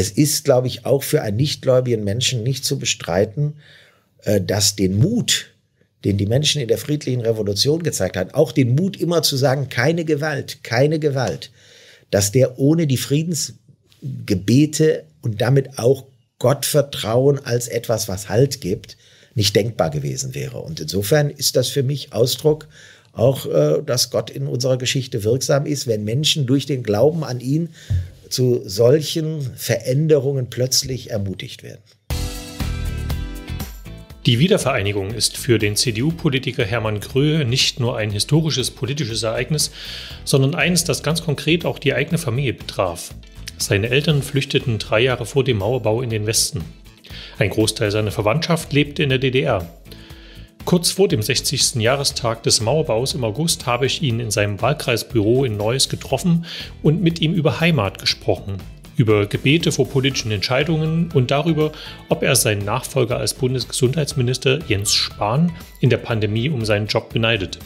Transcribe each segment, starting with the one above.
es ist, glaube ich, auch für einen nichtgläubigen Menschen nicht zu bestreiten, äh, dass den Mut, den die Menschen in der friedlichen Revolution gezeigt haben, auch den Mut immer zu sagen, keine Gewalt, keine Gewalt, dass der ohne die Friedensgebete und damit auch Gottvertrauen als etwas, was Halt gibt, nicht denkbar gewesen wäre. Und insofern ist das für mich Ausdruck auch, äh, dass Gott in unserer Geschichte wirksam ist, wenn Menschen durch den Glauben an ihn zu solchen Veränderungen plötzlich ermutigt werden. Die Wiedervereinigung ist für den CDU-Politiker Hermann Gröhe nicht nur ein historisches politisches Ereignis, sondern eines, das ganz konkret auch die eigene Familie betraf. Seine Eltern flüchteten drei Jahre vor dem Mauerbau in den Westen. Ein Großteil seiner Verwandtschaft lebte in der DDR. Kurz vor dem 60. Jahrestag des Mauerbaus im August habe ich ihn in seinem Wahlkreisbüro in Neuss getroffen und mit ihm über Heimat gesprochen, über Gebete vor politischen Entscheidungen und darüber, ob er seinen Nachfolger als Bundesgesundheitsminister Jens Spahn in der Pandemie um seinen Job beneidet.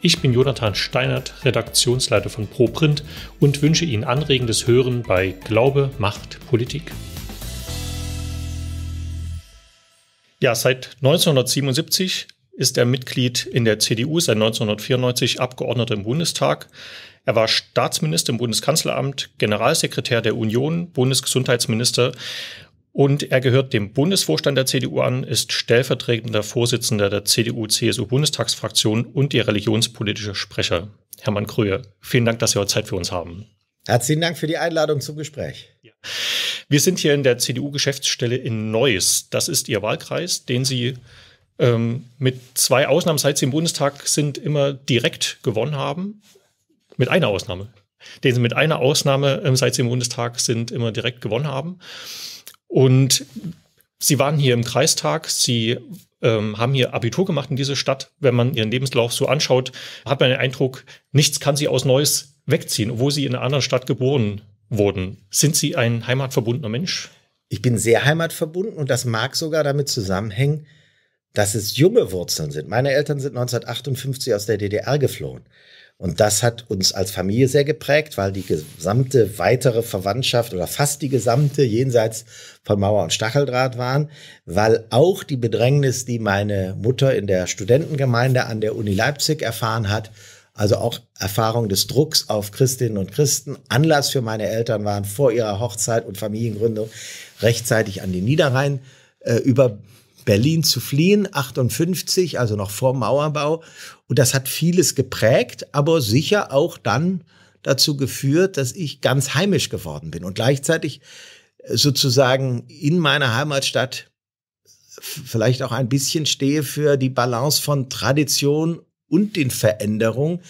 Ich bin Jonathan Steinert, Redaktionsleiter von ProPrint und wünsche Ihnen anregendes Hören bei Glaube macht Politik. Ja, seit 1977 ist er Mitglied in der CDU, seit 1994 Abgeordneter im Bundestag. Er war Staatsminister im Bundeskanzleramt, Generalsekretär der Union, Bundesgesundheitsminister und er gehört dem Bundesvorstand der CDU an, ist stellvertretender Vorsitzender der CDU-CSU-Bundestagsfraktion und ihr religionspolitischer Sprecher. Hermann Kröhe, vielen Dank, dass Sie heute Zeit für uns haben. Herzlichen Dank für die Einladung zum Gespräch. Wir sind hier in der CDU-Geschäftsstelle in Neuss. Das ist Ihr Wahlkreis, den Sie ähm, mit zwei Ausnahmen, seit Sie im Bundestag sind, immer direkt gewonnen haben. Mit einer Ausnahme. Den Sie mit einer Ausnahme, ähm, seit Sie im Bundestag sind, immer direkt gewonnen haben. Und Sie waren hier im Kreistag. Sie ähm, haben hier Abitur gemacht in dieser Stadt. Wenn man Ihren Lebenslauf so anschaut, hat man den Eindruck, nichts kann Sie aus Neuss wegziehen, obwohl Sie in einer anderen Stadt geboren wurden. Sind Sie ein heimatverbundener Mensch? Ich bin sehr heimatverbunden und das mag sogar damit zusammenhängen, dass es junge Wurzeln sind. Meine Eltern sind 1958 aus der DDR geflohen. Und das hat uns als Familie sehr geprägt, weil die gesamte weitere Verwandtschaft oder fast die gesamte jenseits von Mauer und Stacheldraht waren, weil auch die Bedrängnis, die meine Mutter in der Studentengemeinde an der Uni Leipzig erfahren hat, also auch Erfahrung des Drucks auf Christinnen und Christen. Anlass für meine Eltern waren vor ihrer Hochzeit und Familiengründung rechtzeitig an den Niederrhein äh, über Berlin zu fliehen, 58, also noch vor Mauerbau. Und das hat vieles geprägt, aber sicher auch dann dazu geführt, dass ich ganz heimisch geworden bin und gleichzeitig äh, sozusagen in meiner Heimatstadt vielleicht auch ein bisschen stehe für die Balance von Tradition und den Veränderungen.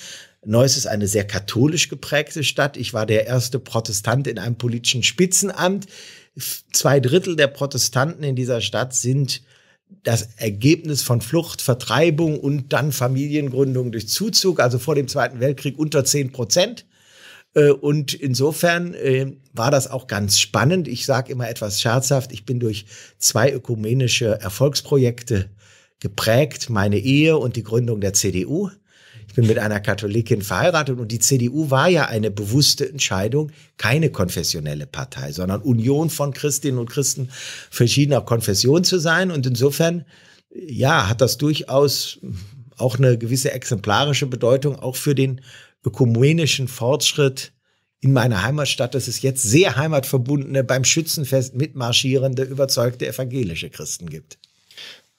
Neuss ist eine sehr katholisch geprägte Stadt. Ich war der erste Protestant in einem politischen Spitzenamt. Zwei Drittel der Protestanten in dieser Stadt sind das Ergebnis von Flucht, Vertreibung und dann Familiengründung durch Zuzug, also vor dem Zweiten Weltkrieg unter zehn Prozent. Äh, und insofern äh, war das auch ganz spannend. Ich sage immer etwas scherzhaft, ich bin durch zwei ökumenische Erfolgsprojekte geprägt meine Ehe und die Gründung der CDU. Ich bin mit einer Katholikin verheiratet und die CDU war ja eine bewusste Entscheidung, keine konfessionelle Partei, sondern Union von Christinnen und Christen verschiedener Konfession zu sein. Und insofern, ja, hat das durchaus auch eine gewisse exemplarische Bedeutung, auch für den ökumenischen Fortschritt in meiner Heimatstadt, dass es jetzt sehr heimatverbundene, beim Schützenfest mitmarschierende, überzeugte evangelische Christen gibt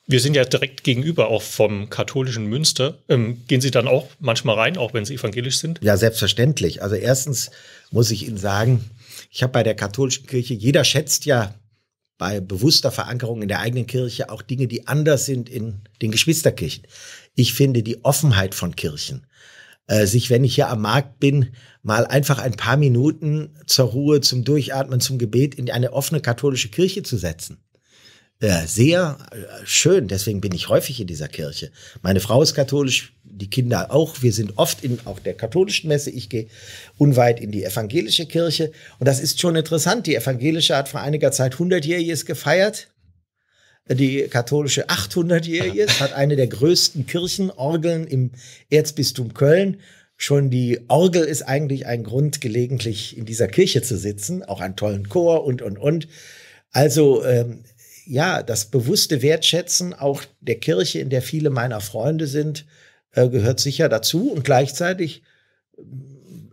wir sind ja direkt gegenüber auch vom katholischen Münster. Ähm, gehen Sie dann auch manchmal rein, auch wenn Sie evangelisch sind? Ja, selbstverständlich. Also erstens muss ich Ihnen sagen, ich habe bei der katholischen Kirche, jeder schätzt ja bei bewusster Verankerung in der eigenen Kirche auch Dinge, die anders sind in den Geschwisterkirchen. Ich finde die Offenheit von Kirchen, äh, sich, wenn ich hier am Markt bin, mal einfach ein paar Minuten zur Ruhe, zum Durchatmen, zum Gebet in eine offene katholische Kirche zu setzen äh, sehr äh, schön. Deswegen bin ich häufig in dieser Kirche. Meine Frau ist katholisch, die Kinder auch. Wir sind oft in auch der katholischen Messe. Ich gehe unweit in die evangelische Kirche. Und das ist schon interessant. Die evangelische hat vor einiger Zeit 100-jähriges gefeiert. Die katholische 800-jähriges hat eine der größten Kirchenorgeln im Erzbistum Köln. Schon die Orgel ist eigentlich ein Grund, gelegentlich in dieser Kirche zu sitzen. Auch einen tollen Chor und, und, und. Also ähm, ja, das bewusste Wertschätzen auch der Kirche, in der viele meiner Freunde sind, äh, gehört sicher dazu. Und gleichzeitig,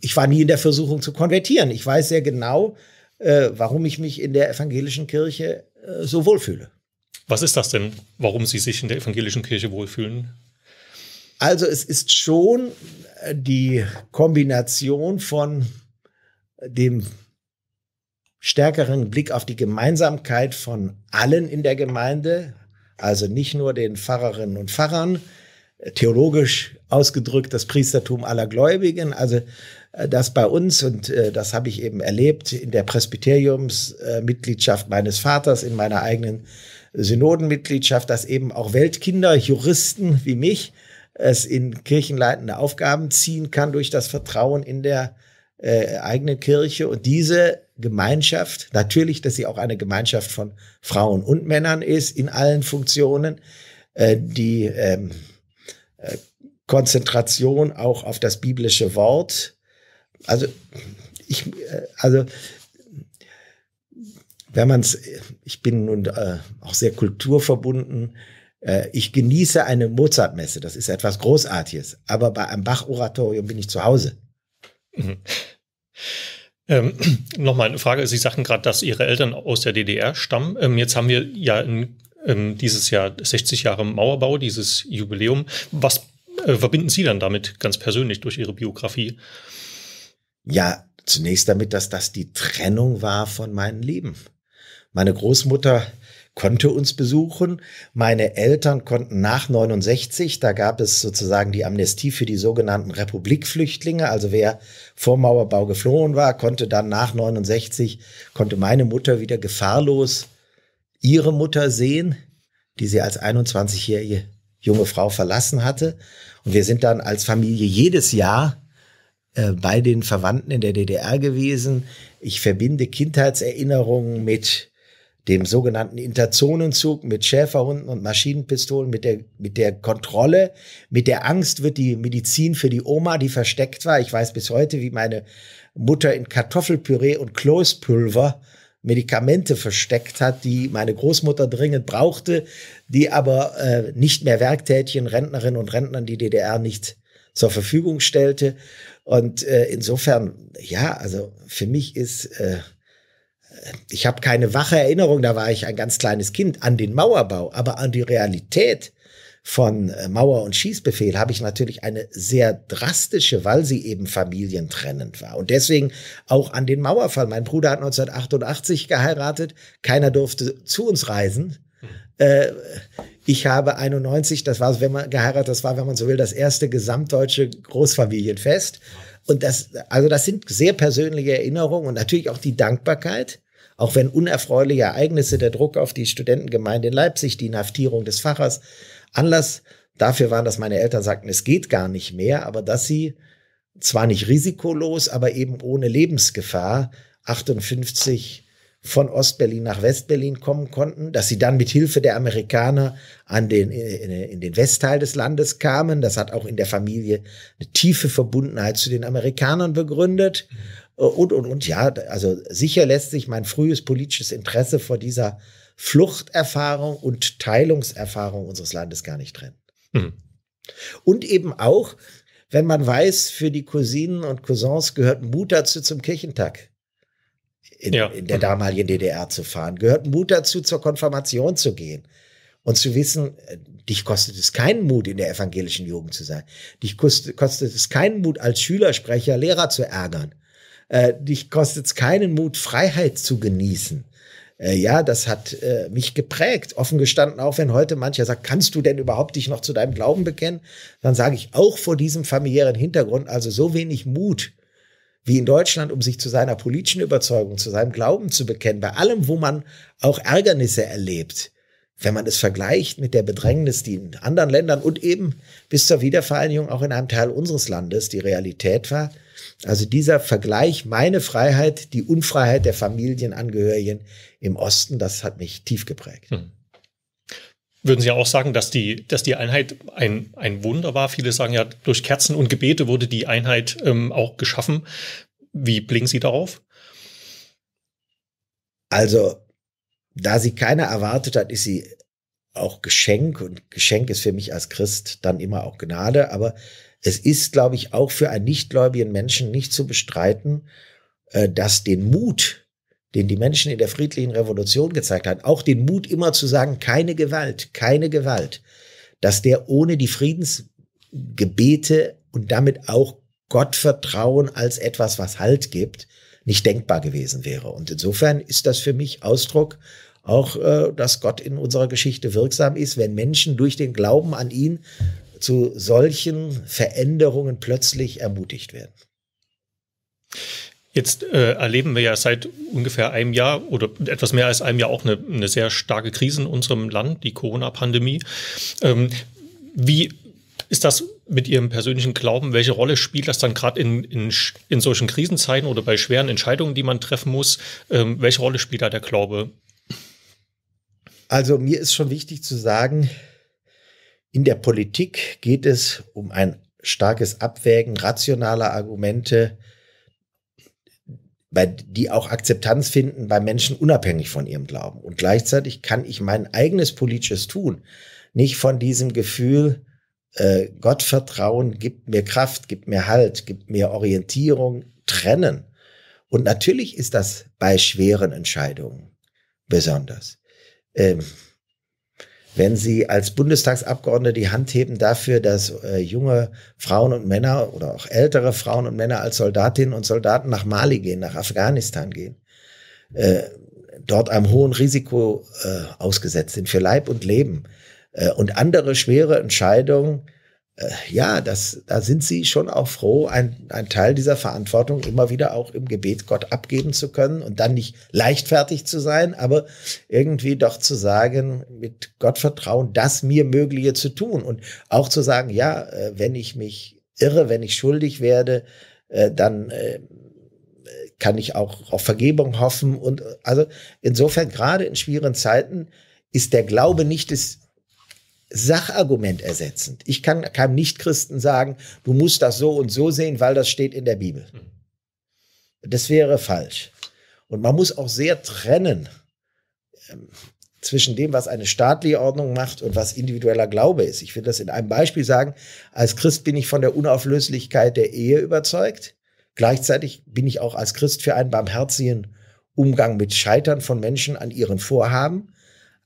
ich war nie in der Versuchung zu konvertieren. Ich weiß sehr genau, äh, warum ich mich in der evangelischen Kirche äh, so wohlfühle. Was ist das denn, warum Sie sich in der evangelischen Kirche wohlfühlen? Also es ist schon äh, die Kombination von dem stärkeren Blick auf die Gemeinsamkeit von allen in der Gemeinde, also nicht nur den Pfarrerinnen und Pfarrern, äh, theologisch ausgedrückt das Priestertum aller Gläubigen, also äh, das bei uns, und äh, das habe ich eben erlebt, in der Presbyteriumsmitgliedschaft meines Vaters, in meiner eigenen Synodenmitgliedschaft, dass eben auch Weltkinder, Juristen wie mich, es in kirchenleitende Aufgaben ziehen kann durch das Vertrauen in der äh, eigenen Kirche und diese Gemeinschaft, natürlich, dass sie auch eine Gemeinschaft von Frauen und Männern ist in allen Funktionen, äh, die ähm, äh, Konzentration auch auf das biblische Wort. Also ich, äh, also wenn man es, ich bin nun äh, auch sehr kulturverbunden. Äh, ich genieße eine Mozartmesse, das ist etwas Großartiges. Aber bei einem Bach-Oratorium bin ich zu Hause. Mhm. Ähm, Nochmal eine Frage. Sie sagten gerade, dass Ihre Eltern aus der DDR stammen. Ähm, jetzt haben wir ja in, ähm, dieses Jahr 60 Jahre Mauerbau, dieses Jubiläum. Was äh, verbinden Sie dann damit ganz persönlich durch Ihre Biografie? Ja, zunächst damit, dass das die Trennung war von meinem Leben. Meine Großmutter konnte uns besuchen. Meine Eltern konnten nach 69, da gab es sozusagen die Amnestie für die sogenannten Republikflüchtlinge. Also wer vor Mauerbau geflohen war, konnte dann nach 69, konnte meine Mutter wieder gefahrlos ihre Mutter sehen, die sie als 21-jährige junge Frau verlassen hatte. Und wir sind dann als Familie jedes Jahr äh, bei den Verwandten in der DDR gewesen. Ich verbinde Kindheitserinnerungen mit dem sogenannten Interzonenzug mit Schäferhunden und Maschinenpistolen, mit der, mit der Kontrolle, mit der Angst wird die Medizin für die Oma, die versteckt war. Ich weiß bis heute, wie meine Mutter in Kartoffelpüree und Kloßpulver Medikamente versteckt hat, die meine Großmutter dringend brauchte, die aber äh, nicht mehr Werktätigen, Rentnerinnen und Rentnern die DDR nicht zur Verfügung stellte. Und äh, insofern, ja, also für mich ist äh, ich habe keine wache Erinnerung, da war ich ein ganz kleines Kind, an den Mauerbau, aber an die Realität von äh, Mauer- und Schießbefehl habe ich natürlich eine sehr drastische, weil sie eben familientrennend war. Und deswegen auch an den Mauerfall. Mein Bruder hat 1988 geheiratet, keiner durfte zu uns reisen. Äh, ich habe 91, das war, wenn man geheiratet, das war, wenn man so will, das erste gesamtdeutsche Großfamilienfest. Und das, also das sind sehr persönliche Erinnerungen und natürlich auch die Dankbarkeit, auch wenn unerfreuliche Ereignisse der Druck auf die Studentengemeinde in Leipzig, die Inhaftierung des Pfarrers, Anlass dafür waren, dass meine Eltern sagten, es geht gar nicht mehr, aber dass sie zwar nicht risikolos, aber eben ohne Lebensgefahr 58 von Ostberlin nach Westberlin kommen konnten, dass sie dann mit Hilfe der Amerikaner an den, in den Westteil des Landes kamen. Das hat auch in der Familie eine tiefe Verbundenheit zu den Amerikanern begründet. Äh, und, und, und. Ja, also sicher lässt sich mein frühes politisches Interesse vor dieser Fluchterfahrung und Teilungserfahrung unseres Landes gar nicht trennen. Mhm. Und eben auch, wenn man weiß, für die Cousinen und Cousins gehört Mut dazu zum Kirchentag. In, ja. in der damaligen DDR zu fahren, gehört Mut dazu, zur Konfirmation zu gehen und zu wissen, äh, dich kostet es keinen Mut, in der evangelischen Jugend zu sein. Dich kostet, kostet es keinen Mut, als Schülersprecher Lehrer zu ärgern. Äh, dich kostet es keinen Mut, Freiheit zu genießen. Äh, ja, das hat äh, mich geprägt. Offen gestanden, auch wenn heute mancher sagt, kannst du denn überhaupt dich noch zu deinem Glauben bekennen? Dann sage ich auch vor diesem familiären Hintergrund, also so wenig Mut wie in Deutschland, um sich zu seiner politischen Überzeugung, zu seinem Glauben zu bekennen, bei allem, wo man auch Ärgernisse erlebt, wenn man es vergleicht mit der Bedrängnis, die in anderen Ländern und eben bis zur Wiedervereinigung auch in einem Teil unseres Landes die Realität war, also dieser Vergleich, meine Freiheit, die Unfreiheit der Familienangehörigen im Osten, das hat mich tief geprägt. Hm. Würden Sie auch sagen, dass die, dass die Einheit ein, ein Wunder war? Viele sagen ja, durch Kerzen und Gebete wurde die Einheit ähm, auch geschaffen. Wie blicken Sie darauf? Also, da sie keiner erwartet hat, ist sie auch Geschenk und Geschenk ist für mich als Christ dann immer auch Gnade, aber es ist, glaube ich, auch für einen nichtgläubigen Menschen nicht zu bestreiten, äh, dass den Mut, den die Menschen in der friedlichen Revolution gezeigt haben, auch den Mut immer zu sagen, keine Gewalt, keine Gewalt, dass der ohne die Friedensgebete und damit auch Gottvertrauen als etwas, was Halt gibt, nicht denkbar gewesen wäre. Und insofern ist das für mich Ausdruck auch, äh, dass Gott in unserer Geschichte wirksam ist, wenn Menschen durch den Glauben an ihn zu solchen Veränderungen plötzlich ermutigt werden. Jetzt äh, erleben wir ja seit ungefähr einem Jahr oder etwas mehr als einem Jahr auch eine, eine sehr starke Krise in unserem Land, die Corona-Pandemie. Ähm, wie ist das mit Ihrem persönlichen Glauben? Welche Rolle spielt das dann gerade in, in, in solchen Krisenzeiten oder bei schweren Entscheidungen, die man treffen muss? Ähm, welche Rolle spielt da der Glaube? Also mir ist schon wichtig zu sagen, in der Politik geht es um ein starkes Abwägen rationaler Argumente, die auch Akzeptanz finden bei Menschen unabhängig von ihrem Glauben. Und gleichzeitig kann ich mein eigenes politisches Tun nicht von diesem Gefühl, äh, Gottvertrauen gibt mir Kraft, gibt mir Halt, gibt mir Orientierung, trennen. Und natürlich ist das bei schweren Entscheidungen besonders. Ähm, wenn Sie als Bundestagsabgeordnete die Hand heben dafür, dass äh, junge Frauen und Männer oder auch ältere Frauen und Männer als Soldatinnen und Soldaten nach Mali gehen, nach Afghanistan gehen, äh, dort einem hohen Risiko äh, ausgesetzt sind für Leib und Leben äh, und andere schwere Entscheidungen äh, ja, das, da sind sie schon auch froh, ein, ein Teil dieser Verantwortung immer wieder auch im Gebet Gott abgeben zu können und dann nicht leichtfertig zu sein, aber irgendwie doch zu sagen, mit Gott vertrauen, das mir Mögliche zu tun und auch zu sagen, ja, äh, wenn ich mich irre, wenn ich schuldig werde, äh, dann äh, kann ich auch auf Vergebung hoffen und also insofern gerade in schweren Zeiten ist der Glaube nicht das Sachargument ersetzend. Ich kann keinem Nichtchristen sagen, du musst das so und so sehen, weil das steht in der Bibel. Hm. Das wäre falsch. Und man muss auch sehr trennen ähm, zwischen dem, was eine staatliche Ordnung macht und was individueller Glaube ist. Ich will das in einem Beispiel sagen. Als Christ bin ich von der Unauflöslichkeit der Ehe überzeugt. Gleichzeitig bin ich auch als Christ für einen barmherzigen Umgang mit Scheitern von Menschen an ihren Vorhaben.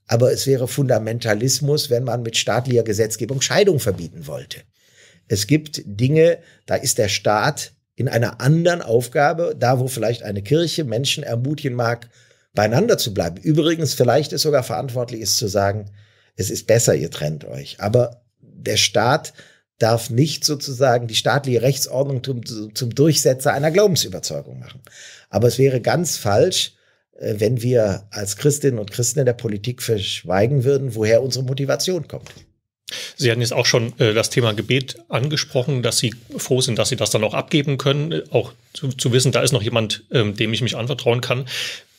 Aber es wäre Fundamentalismus, wenn man mit staatlicher Gesetzgebung Scheidung verbieten wollte. Es gibt Dinge, da ist der Staat in einer anderen Aufgabe, da wo vielleicht eine Kirche Menschen ermutigen mag, beieinander zu bleiben. Übrigens, vielleicht ist sogar verantwortlich ist zu sagen, es ist besser, ihr trennt euch. Aber der Staat darf nicht sozusagen die staatliche Rechtsordnung zum, zum Durchsetzer einer Glaubensüberzeugung machen. Aber es wäre ganz falsch, äh, wenn wir als Christinnen und Christen in der Politik verschweigen würden, woher unsere Motivation kommt. Sie hatten jetzt auch schon äh, das Thema Gebet angesprochen, dass Sie froh sind, dass Sie das dann auch abgeben können, auch zu, zu wissen, da ist noch jemand, ähm, dem ich mich anvertrauen kann.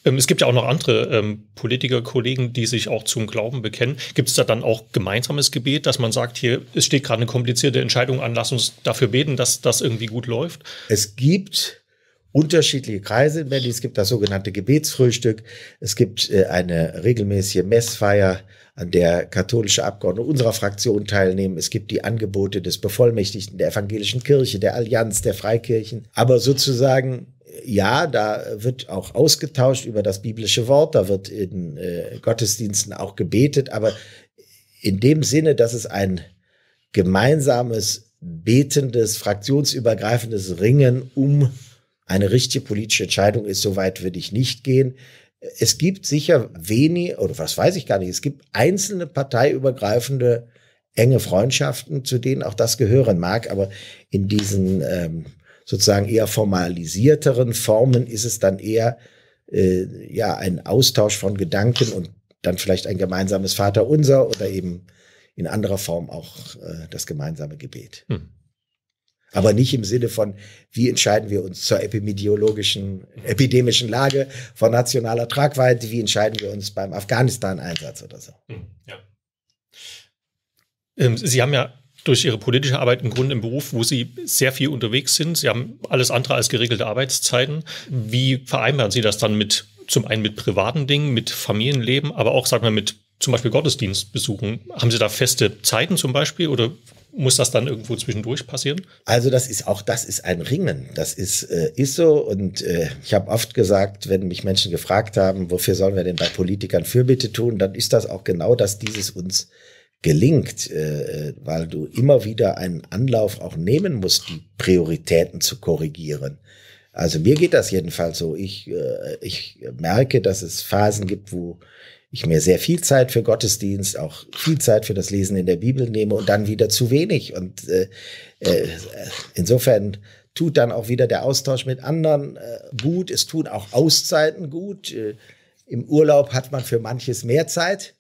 Ähm, es gibt ja auch noch andere ähm, Kollegen, die sich auch zum Glauben bekennen. Gibt es da dann auch gemeinsames Gebet, dass man sagt, hier, es steht gerade eine komplizierte Entscheidung an, lass uns dafür beten, dass das irgendwie gut läuft? Es gibt unterschiedliche Kreise in Berlin. Es gibt das sogenannte Gebetsfrühstück. Es gibt äh, eine regelmäßige Messfeier, an der katholische Abgeordnete unserer Fraktion teilnehmen. Es gibt die Angebote des Bevollmächtigten der evangelischen Kirche, der Allianz, der Freikirchen. Aber sozusagen äh, ja, da wird auch ausgetauscht über das biblische Wort, da wird in äh, Gottesdiensten auch gebetet, aber in dem Sinne, dass es ein gemeinsames, betendes, fraktionsübergreifendes Ringen um eine richtige politische Entscheidung ist, so weit würde ich nicht gehen. Es gibt sicher wenig, oder was weiß ich gar nicht, es gibt einzelne parteiübergreifende enge Freundschaften, zu denen auch das gehören mag, aber in diesen ähm, sozusagen eher formalisierteren Formen ist es dann eher äh, ja ein Austausch von Gedanken und dann vielleicht ein gemeinsames Vaterunser oder eben in anderer Form auch äh, das gemeinsame Gebet. Hm. Aber nicht im Sinne von, wie entscheiden wir uns zur epidemiologischen, epidemischen Lage von nationaler Tragweite, wie entscheiden wir uns beim Afghanistan-Einsatz oder so. Hm, ja. Ähm, Sie haben ja durch Ihre politische Arbeit im Grunde im Beruf, wo Sie sehr viel unterwegs sind. Sie haben alles andere als geregelte Arbeitszeiten. Wie vereinbaren Sie das dann mit, zum einen mit privaten Dingen, mit Familienleben, aber auch, sagen wir, mit zum Beispiel Gottesdienstbesuchen? Haben Sie da feste Zeiten zum Beispiel oder muss das dann irgendwo zwischendurch passieren? Also das ist auch, das ist ein Ringen. Das ist, äh, ist so. Und äh, ich habe oft gesagt, wenn mich Menschen gefragt haben, wofür sollen wir denn bei Politikern Fürbitte tun, dann ist das auch genau, dass dieses uns gelingt, äh, äh weil du immer wieder einen Anlauf auch nehmen musst, die Prioritäten zu korrigieren. Also mir geht das jedenfalls so. Ich, äh, ich merke, dass es Phasen gibt, wo ich mir sehr viel Zeit für Gottesdienst, auch viel Zeit für das Lesen in der Bibel nehme und dann wieder zu wenig. Und äh, äh, insofern tut dann auch wieder der Austausch mit anderen äh, gut. Es tut auch Auszeiten gut. Äh, Im Urlaub hat man für manches mehr Zeit.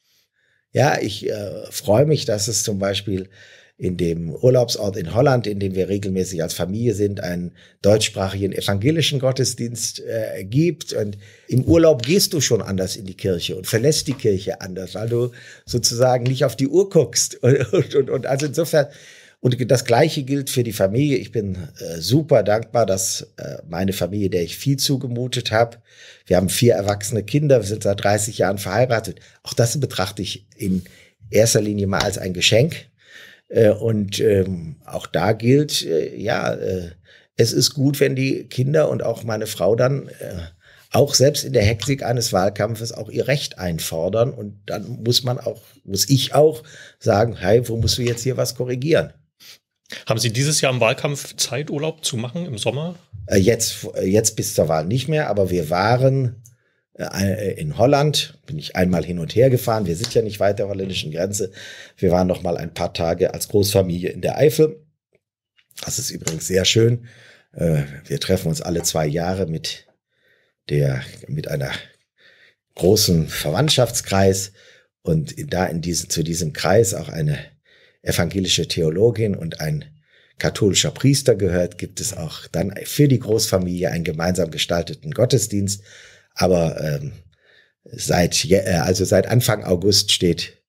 Ja, ich äh, freue mich, dass es zum Beispiel in dem Urlaubsort in Holland, in dem wir regelmäßig als Familie sind, einen deutschsprachigen evangelischen Gottesdienst äh, gibt. Und im Urlaub gehst du schon anders in die Kirche und verlässt die Kirche anders, weil du sozusagen nicht auf die Uhr guckst. Und, und, und, und also insofern, und das Gleiche gilt für die Familie. Ich bin äh, super dankbar, dass äh, meine Familie, der ich viel zugemutet habe, wir haben vier erwachsene Kinder, wir sind seit 30 Jahren verheiratet. Auch das betrachte ich in erster Linie mal als ein Geschenk äh, und ähm, auch da gilt, äh, ja, äh, es ist gut, wenn die Kinder und auch meine Frau dann äh, auch selbst in der Hektik eines Wahlkampfes auch ihr Recht einfordern. Und dann muss man auch, muss ich auch sagen, hey, wo musst du jetzt hier was korrigieren? Haben Sie dieses Jahr im Wahlkampf Zeit, Urlaub zu machen im Sommer? Jetzt, jetzt bis zur Wahl nicht mehr, aber wir waren äh, äh, in Holland, bin ich einmal hin und her gefahren. Wir sind ja nicht weit der holländischen Grenze. Wir waren noch mal ein paar Tage als Großfamilie in der Eifel. Das ist übrigens sehr schön. Äh, wir treffen uns alle zwei Jahre mit der, mit einer großen Verwandtschaftskreis und da in diesem, zu diesem Kreis auch eine evangelische Theologin und ein katholischer Priester gehört, gibt es auch dann für die Großfamilie einen gemeinsam gestalteten Gottesdienst aber ähm, seit, äh, also seit Anfang August steht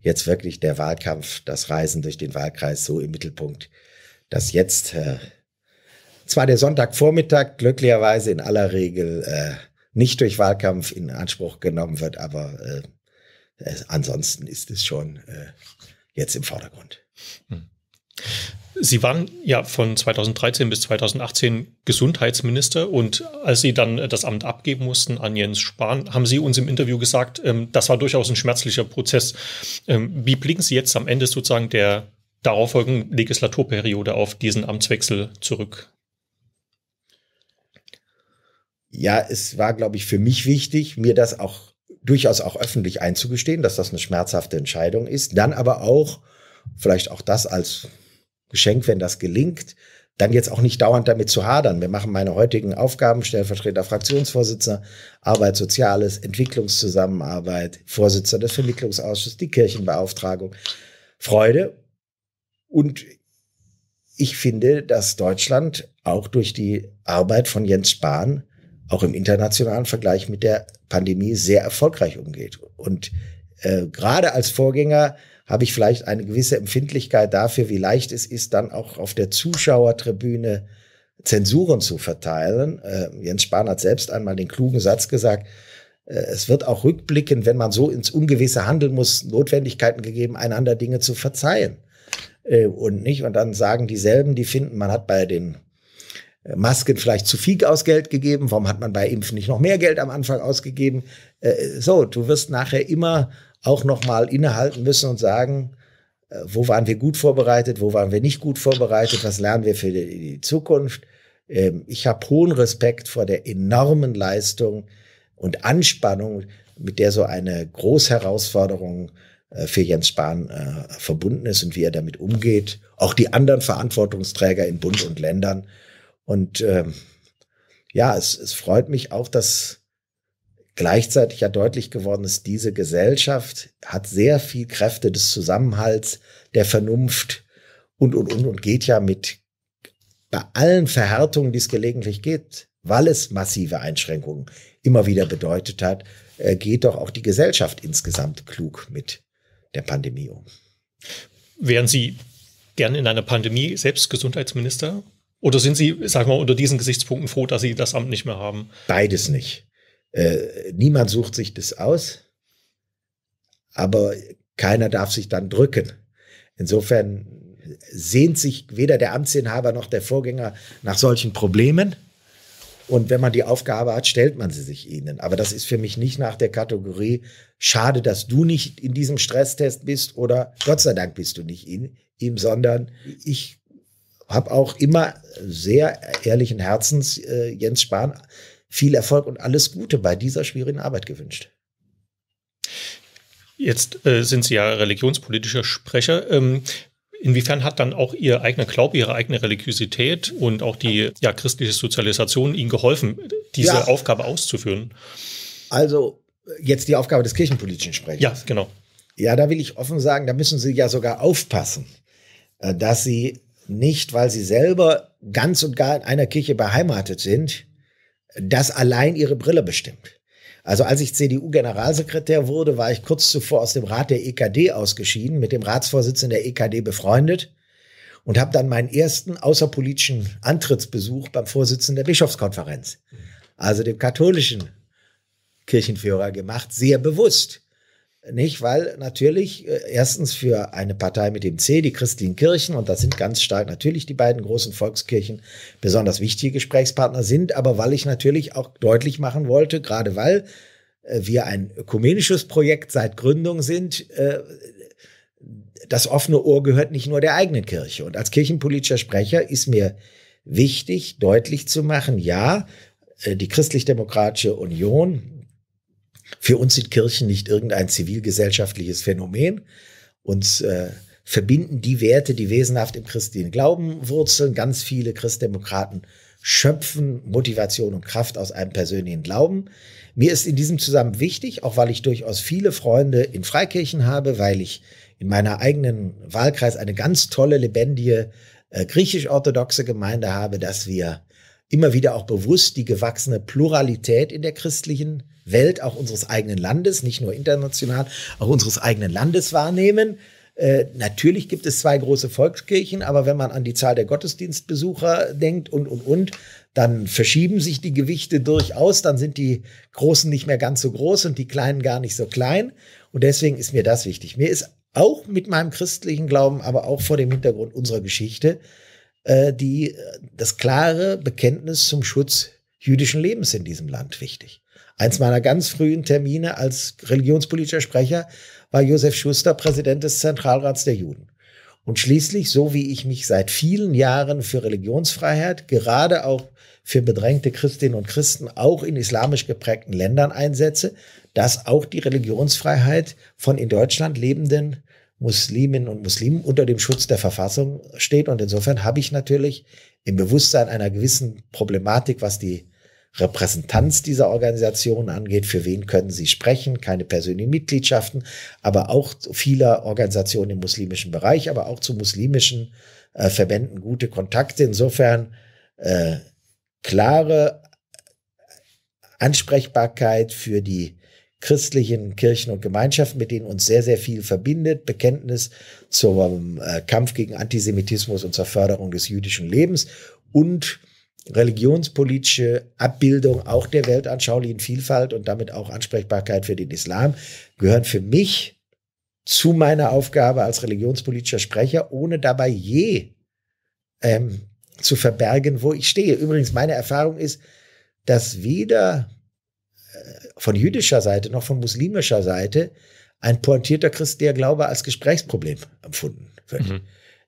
jetzt wirklich der Wahlkampf, das Reisen durch den Wahlkreis so im Mittelpunkt, dass jetzt äh, zwar der Sonntagvormittag glücklicherweise in aller Regel äh, nicht durch Wahlkampf in Anspruch genommen wird, aber äh, ansonsten ist es schon äh, jetzt im Vordergrund. Hm. Sie waren ja von 2013 bis 2018 Gesundheitsminister und als Sie dann äh, das Amt abgeben mussten an Jens Spahn, haben Sie uns im Interview gesagt, ähm, das war durchaus ein schmerzlicher Prozess. Ähm, wie blicken Sie jetzt am Ende sozusagen der darauffolgenden Legislaturperiode auf diesen Amtswechsel zurück? Ja, es war, glaube ich, für mich wichtig, mir das auch durchaus auch öffentlich einzugestehen, dass das eine schmerzhafte Entscheidung ist. Dann aber auch, vielleicht auch das als Geschenk, wenn das gelingt, dann jetzt auch nicht dauernd damit zu hadern. Wir machen meine heutigen Aufgaben, Stellvertreter Fraktionsvorsitzender, Arbeit, Soziales, Entwicklungszusammenarbeit, Vorsitzender des Vermittlungsausschusses, die Kirchenbeauftragung. Freude. Und ich finde, dass Deutschland auch durch die Arbeit von Jens Spahn auch im internationalen Vergleich mit der Pandemie sehr erfolgreich umgeht. Und äh, gerade als Vorgänger habe ich vielleicht eine gewisse Empfindlichkeit dafür, wie leicht es ist, dann auch auf der Zuschauertribüne Zensuren zu verteilen. Äh, Jens Spahn hat selbst einmal den klugen Satz gesagt, äh, es wird auch rückblickend, wenn man so ins Ungewisse handeln muss, Notwendigkeiten gegeben, einander Dinge zu verzeihen. Äh, und nicht, und dann sagen dieselben, die finden, man hat bei den äh, Masken vielleicht zu viel aus Geld gegeben, warum hat man bei Impfen nicht noch mehr Geld am Anfang ausgegeben? Äh, so, du wirst nachher immer auch nochmal innehalten müssen und sagen, äh, wo waren wir gut vorbereitet, wo waren wir nicht gut vorbereitet, was lernen wir für die Zukunft. Ähm, ich habe hohen Respekt vor der enormen Leistung und Anspannung, mit der so eine Großherausforderung äh, für Jens Spahn äh, verbunden ist und wie er damit umgeht. Auch die anderen Verantwortungsträger in Bund und Ländern. Und ähm, ja, es, es freut mich auch, dass Gleichzeitig ja deutlich geworden ist, diese Gesellschaft hat sehr viel Kräfte des Zusammenhalts, der Vernunft und, und, und, und geht ja mit bei allen Verhärtungen, die es gelegentlich gibt, weil es massive Einschränkungen immer wieder bedeutet hat, äh, geht doch auch die Gesellschaft insgesamt klug mit der Pandemie um. Wären Sie gern in einer Pandemie selbst Gesundheitsminister? Oder sind Sie, sagen wir mal, unter diesen Gesichtspunkten froh, dass Sie das Amt nicht mehr haben? Beides nicht. Äh, niemand sucht sich das aus, aber keiner darf sich dann drücken. Insofern sehnt sich weder der Amtsinhaber noch der Vorgänger nach solchen Problemen. Und wenn man die Aufgabe hat, stellt man sie sich ihnen. Aber das ist für mich nicht nach der Kategorie, schade, dass du nicht in diesem Stresstest bist oder Gott sei Dank bist du nicht in ihm, sondern ich habe auch immer sehr ehrlichen Herzens äh, Jens Spahn viel Erfolg und alles Gute bei dieser schwierigen Arbeit gewünscht. Jetzt äh, sind Sie ja religionspolitischer Sprecher. Ähm, inwiefern hat dann auch Ihr eigener Glaube, Ihre eigene Religiosität und auch die ja, christliche Sozialisation Ihnen geholfen, diese ja. Aufgabe auszuführen? Also jetzt die Aufgabe des kirchenpolitischen Sprechers. Ja, genau. Ja, da will ich offen sagen, da müssen Sie ja sogar aufpassen, äh, dass Sie nicht, weil Sie selber ganz und gar in einer Kirche beheimatet sind, das allein ihre Brille bestimmt. Also als ich CDU-Generalsekretär wurde, war ich kurz zuvor aus dem Rat der EKD ausgeschieden, mit dem Ratsvorsitzenden der EKD befreundet und habe dann meinen ersten außerpolitischen Antrittsbesuch beim Vorsitzenden der Bischofskonferenz, also dem katholischen Kirchenführer gemacht, sehr bewusst. Nicht, weil natürlich äh, erstens für eine Partei mit dem C, die christlichen Kirchen, und das sind ganz stark natürlich die beiden großen Volkskirchen besonders wichtige Gesprächspartner sind, aber weil ich natürlich auch deutlich machen wollte, gerade weil äh, wir ein ökumenisches Projekt seit Gründung sind, äh, das offene Ohr gehört nicht nur der eigenen Kirche. Und als kirchenpolitischer Sprecher ist mir wichtig, deutlich zu machen, ja, die Christlich-Demokratische Union für uns sind Kirchen nicht irgendein zivilgesellschaftliches Phänomen. Uns äh, verbinden die Werte, die wesenhaft im christlichen Glauben wurzeln. Ganz viele Christdemokraten schöpfen Motivation und Kraft aus einem persönlichen Glauben. Mir ist in diesem Zusammenhang wichtig, auch weil ich durchaus viele Freunde in Freikirchen habe, weil ich in meiner eigenen Wahlkreis eine ganz tolle, lebendige äh, griechisch-orthodoxe Gemeinde habe, dass wir immer wieder auch bewusst die gewachsene Pluralität in der christlichen Welt, auch unseres eigenen Landes, nicht nur international, auch unseres eigenen Landes wahrnehmen. Äh, natürlich gibt es zwei große Volkskirchen, aber wenn man an die Zahl der Gottesdienstbesucher denkt und, und, und, dann verschieben sich die Gewichte durchaus, dann sind die Großen nicht mehr ganz so groß und die Kleinen gar nicht so klein. Und deswegen ist mir das wichtig. Mir ist auch mit meinem christlichen Glauben, aber auch vor dem Hintergrund unserer Geschichte äh, die, äh, das klare Bekenntnis zum Schutz jüdischen Lebens in diesem Land wichtig. Eins meiner ganz frühen Termine als religionspolitischer Sprecher war Josef Schuster, Präsident des Zentralrats der Juden. Und schließlich, so wie ich mich seit vielen Jahren für Religionsfreiheit, gerade auch für bedrängte Christinnen und Christen, auch in islamisch geprägten Ländern einsetze, dass auch die Religionsfreiheit von in Deutschland lebenden Musliminnen und Muslimen unter dem Schutz der Verfassung steht. Und insofern habe ich natürlich im Bewusstsein einer gewissen Problematik, was die Repräsentanz dieser Organisation angeht, für wen können sie sprechen, keine persönlichen Mitgliedschaften, aber auch vieler Organisationen im muslimischen Bereich, aber auch zu muslimischen äh, Verbänden gute Kontakte. Insofern äh, klare Ansprechbarkeit für die christlichen Kirchen und Gemeinschaften, mit denen uns sehr, sehr viel verbindet. Bekenntnis zum äh, Kampf gegen Antisemitismus und zur Förderung des jüdischen Lebens und religionspolitische Abbildung auch der weltanschaulichen Vielfalt und damit auch Ansprechbarkeit für den Islam gehören für mich zu meiner Aufgabe als religionspolitischer Sprecher, ohne dabei je ähm, zu verbergen, wo ich stehe. Übrigens, meine Erfahrung ist, dass weder von jüdischer Seite noch von muslimischer Seite ein pointierter christlicher Glaube als Gesprächsproblem empfunden wird. Mhm.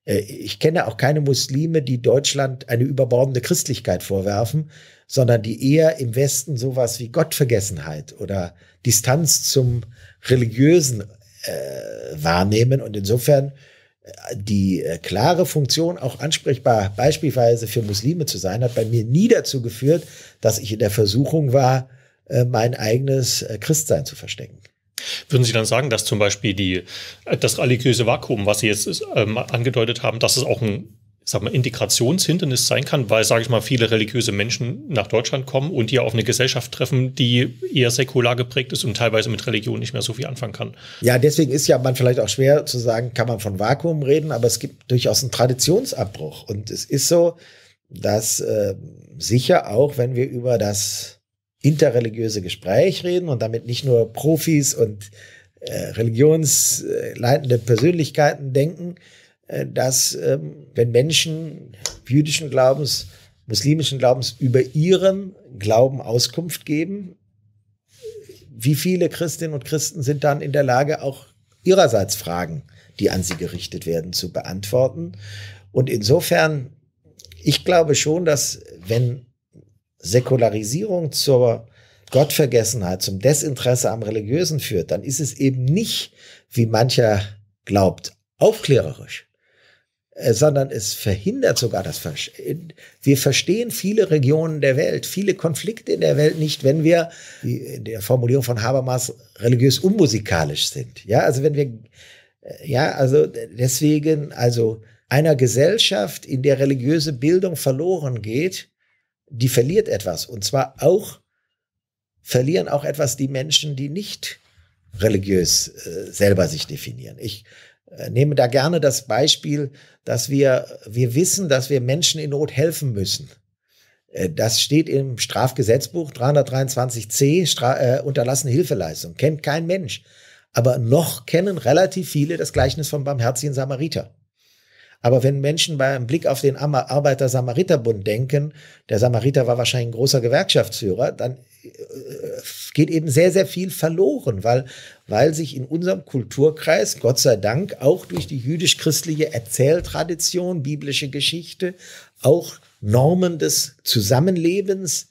Äh, ich kenne auch keine Muslime, die Deutschland eine überbordende Christlichkeit vorwerfen, sondern die eher im Westen sowas wie Gottvergessenheit oder Distanz zum Religiösen äh, wahrnehmen und insofern äh, die äh, klare Funktion, auch ansprechbar beispielsweise für Muslime zu sein, hat bei mir nie dazu geführt, dass ich in der Versuchung war, äh, mein eigenes äh, Christsein zu verstecken. Würden Sie dann sagen, dass zum Beispiel die, äh, das religiöse Vakuum, was Sie jetzt ähm, angedeutet haben, dass es auch ein sag mal, Integrationshindernis sein kann, weil, sage ich mal, viele religiöse Menschen nach Deutschland kommen und hier auf eine Gesellschaft treffen, die eher säkular geprägt ist und teilweise mit Religion nicht mehr so viel anfangen kann. Ja, deswegen ist ja man vielleicht auch schwer zu sagen, kann man von Vakuum reden, aber es gibt durchaus einen Traditionsabbruch. Und es ist so, dass äh, sicher auch, wenn wir über das interreligiöse Gespräch reden und damit nicht nur Profis und äh, religionsleitende Persönlichkeiten denken, äh, dass ähm, wenn Menschen jüdischen Glaubens, muslimischen Glaubens über ihren Glauben Auskunft geben, wie viele Christinnen und Christen sind dann in der Lage, auch ihrerseits Fragen, die an sie gerichtet werden, zu beantworten. Und insofern, ich glaube schon, dass wenn Säkularisierung zur Gottvergessenheit, zum Desinteresse am Religiösen führt, dann ist es eben nicht, wie mancher glaubt, aufklärerisch, äh, sondern es verhindert sogar das Verstehen. Wir verstehen viele Regionen der Welt, viele Konflikte in der Welt nicht, wenn wir, wie in der Formulierung von Habermas, religiös unmusikalisch sind. Ja, also wenn wir, äh, ja, also deswegen, also einer Gesellschaft, in der religiöse Bildung verloren geht, die verliert etwas. Und zwar auch, verlieren auch etwas die Menschen, die nicht religiös äh, selber sich definieren. Ich äh, nehme da gerne das Beispiel, dass wir, wir wissen, dass wir Menschen in Not helfen müssen. Äh, das steht im Strafgesetzbuch 323c, Stra äh, unterlassene Hilfeleistung. Kennt kein Mensch. Aber noch kennen relativ viele das Gleichnis vom barmherzigen Samariter. Aber wenn Menschen beim Blick auf den Arbeiter-Samariter-Bund denken, der Samariter war wahrscheinlich ein großer Gewerkschaftsführer, dann äh, geht eben sehr, sehr viel verloren, weil, weil sich in unserem Kulturkreis, Gott sei Dank, auch durch die jüdisch-christliche Erzähltradition, biblische Geschichte, auch Normen des Zusammenlebens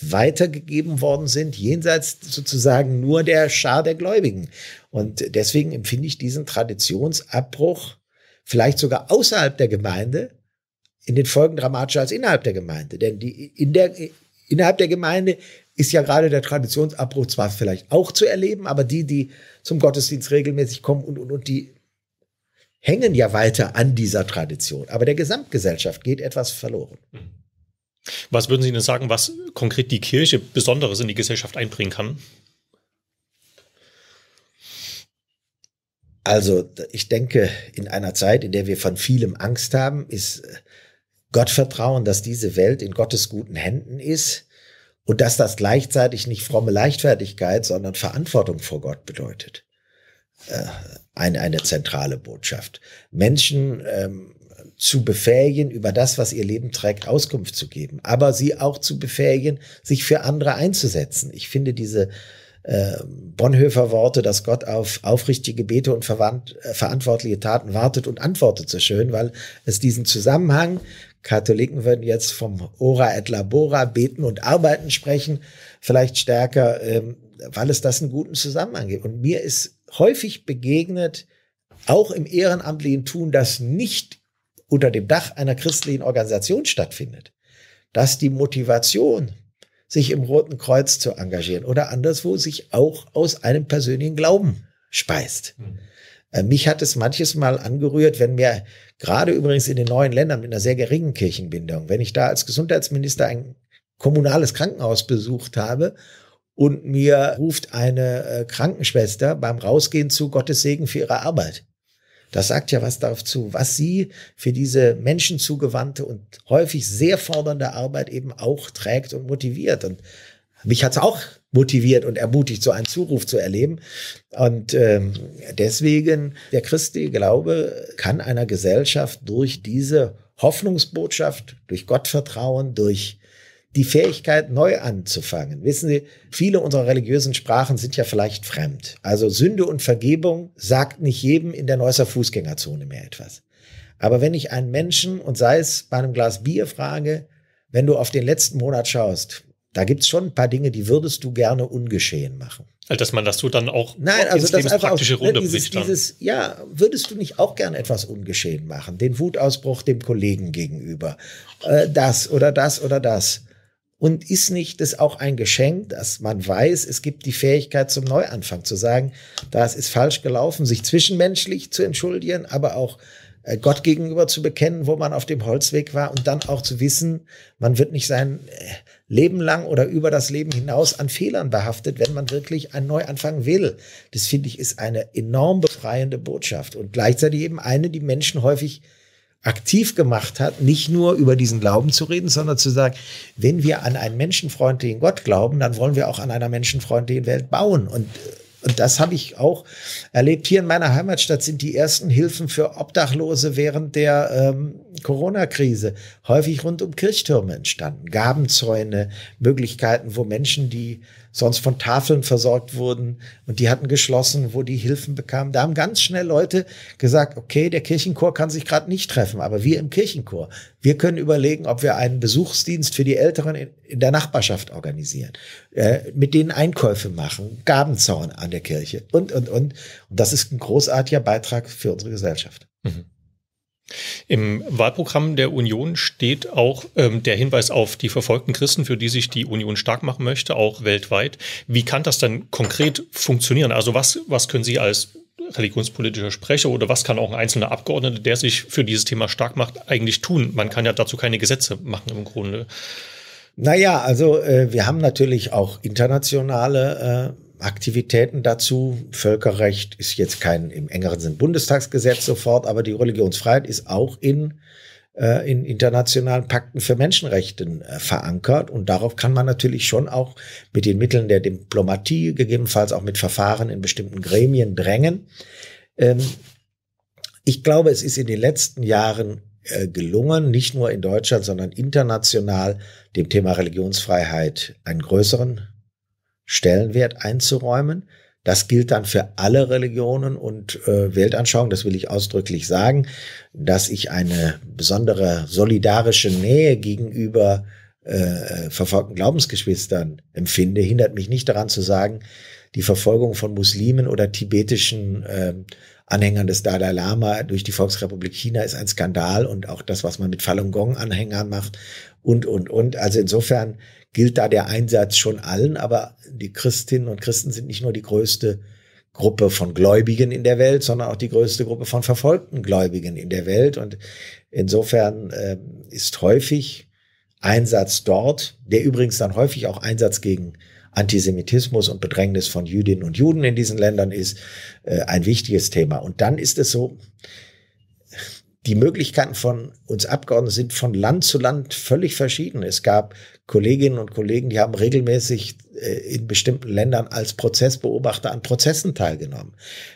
weitergegeben worden sind, jenseits sozusagen nur der Schar der Gläubigen. Und deswegen empfinde ich diesen Traditionsabbruch vielleicht sogar außerhalb der Gemeinde, in den Folgen dramatischer als innerhalb der Gemeinde. Denn die, in der, innerhalb der Gemeinde ist ja gerade der Traditionsabbruch zwar vielleicht auch zu erleben, aber die, die zum Gottesdienst regelmäßig kommen und, und, und die hängen ja weiter an dieser Tradition. Aber der Gesamtgesellschaft geht etwas verloren. Was würden Sie denn sagen, was konkret die Kirche Besonderes in die Gesellschaft einbringen kann? Also ich denke, in einer Zeit, in der wir von vielem Angst haben, ist äh, Gottvertrauen, dass diese Welt in Gottes guten Händen ist und dass das gleichzeitig nicht fromme Leichtfertigkeit, sondern Verantwortung vor Gott bedeutet. Äh, eine, eine zentrale Botschaft. Menschen ähm, zu befähigen, über das, was ihr Leben trägt, Auskunft zu geben, aber sie auch zu befähigen, sich für andere einzusetzen. Ich finde diese äh, Bonhoeffer Worte, dass Gott auf aufrichtige Gebete und verwandt, äh, verantwortliche Taten wartet und antwortet so schön, weil es diesen Zusammenhang, Katholiken würden jetzt vom Ora et Labora, Beten und Arbeiten sprechen, vielleicht stärker, ähm, weil es das einen guten Zusammenhang gibt. Und mir ist häufig begegnet, auch im ehrenamtlichen Tun, das nicht unter dem Dach einer christlichen Organisation stattfindet, dass die Motivation sich im Roten Kreuz zu engagieren oder anderswo sich auch aus einem persönlichen Glauben speist. Mhm. Äh, mich hat es manches Mal angerührt, wenn mir gerade übrigens in den neuen Ländern mit einer sehr geringen Kirchenbindung, wenn ich da als Gesundheitsminister ein kommunales Krankenhaus besucht habe und mir ruft eine äh, Krankenschwester beim Rausgehen zu Gottes Segen für ihre Arbeit. Das sagt ja was darauf zu, was sie für diese menschenzugewandte und häufig sehr fordernde Arbeit eben auch trägt und motiviert. Und mich hat's auch motiviert und ermutigt, so einen Zuruf zu erleben. Und ähm, deswegen, der Christi, Glaube kann einer Gesellschaft durch diese Hoffnungsbotschaft, durch Gottvertrauen, durch die Fähigkeit, neu anzufangen. Wissen Sie, viele unserer religiösen Sprachen sind ja vielleicht fremd. Also Sünde und Vergebung sagt nicht jedem in der Neusser Fußgängerzone mehr etwas. Aber wenn ich einen Menschen, und sei es bei einem Glas Bier, frage, wenn du auf den letzten Monat schaust, da gibt's schon ein paar Dinge, die würdest du gerne ungeschehen machen. Also, dass man das so dann auch Nein, also ins das praktische auf, Runde ne, dieses, dieses, Ja, würdest du nicht auch gerne etwas ungeschehen machen? Den Wutausbruch dem Kollegen gegenüber, äh, das oder das oder das. Und ist nicht das auch ein Geschenk, dass man weiß, es gibt die Fähigkeit zum Neuanfang, zu sagen, das ist falsch gelaufen, sich zwischenmenschlich zu entschuldigen, aber auch äh, Gott gegenüber zu bekennen, wo man auf dem Holzweg war und dann auch zu wissen, man wird nicht sein äh, Leben lang oder über das Leben hinaus an Fehlern behaftet, wenn man wirklich einen Neuanfang will. Das finde ich ist eine enorm befreiende Botschaft und gleichzeitig eben eine, die Menschen häufig aktiv gemacht hat, nicht nur über diesen Glauben zu reden, sondern zu sagen, wenn wir an einen menschenfreundlichen Gott glauben, dann wollen wir auch an einer menschenfreundlichen Welt bauen. Und, und das habe ich auch erlebt. Hier in meiner Heimatstadt sind die ersten Hilfen für Obdachlose während der ähm, Corona-Krise häufig rund um Kirchtürme entstanden. Gabenzäune, Möglichkeiten, wo Menschen, die sonst von Tafeln versorgt wurden und die hatten geschlossen, wo die Hilfen bekamen. Da haben ganz schnell Leute gesagt, okay, der Kirchenchor kann sich gerade nicht treffen, aber wir im Kirchenchor, wir können überlegen, ob wir einen Besuchsdienst für die Älteren in, in der Nachbarschaft organisieren, äh, mit denen Einkäufe machen, Gabenzaun an der Kirche und, und, und. Und das ist ein großartiger Beitrag für unsere Gesellschaft. Mhm. Im Wahlprogramm der Union steht auch ähm, der Hinweis auf die verfolgten Christen, für die sich die Union stark machen möchte, auch weltweit. Wie kann das dann konkret funktionieren? Also was, was können Sie als religionspolitischer Sprecher oder was kann auch ein einzelner Abgeordneter, der sich für dieses Thema stark macht, eigentlich tun? Man kann ja dazu keine Gesetze machen im Grunde. Naja, also äh, wir haben natürlich auch internationale äh Aktivitäten dazu. Völkerrecht ist jetzt kein im engeren Sinn Bundestagsgesetz sofort, aber die Religionsfreiheit ist auch in, äh, in internationalen Pakten für Menschenrechten äh, verankert. Und darauf kann man natürlich schon auch mit den Mitteln der Diplomatie, gegebenenfalls auch mit Verfahren in bestimmten Gremien drängen. Ähm, ich glaube, es ist in den letzten Jahren äh, gelungen, nicht nur in Deutschland, sondern international dem Thema Religionsfreiheit einen größeren Stellenwert einzuräumen. Das gilt dann für alle Religionen und äh, Weltanschauungen, das will ich ausdrücklich sagen, dass ich eine besondere solidarische Nähe gegenüber äh, verfolgten Glaubensgeschwistern empfinde, hindert mich nicht daran zu sagen, die Verfolgung von Muslimen oder tibetischen äh, Anhängern des Dalai Lama durch die Volksrepublik China ist ein Skandal und auch das, was man mit Falun Gong-Anhängern macht und, und, und. Also insofern gilt da der Einsatz schon allen, aber die Christinnen und Christen sind nicht nur die größte Gruppe von Gläubigen in der Welt, sondern auch die größte Gruppe von verfolgten Gläubigen in der Welt. Und insofern äh, ist häufig Einsatz dort, der übrigens dann häufig auch Einsatz gegen Antisemitismus und Bedrängnis von Jüdinnen und Juden in diesen Ländern ist, äh, ein wichtiges Thema. Und dann ist es so, die Möglichkeiten von uns Abgeordneten sind von Land zu Land völlig verschieden. Es gab Kolleginnen und Kollegen, die haben regelmäßig äh, in bestimmten Ländern als Prozessbeobachter an Prozessen teilgenommen.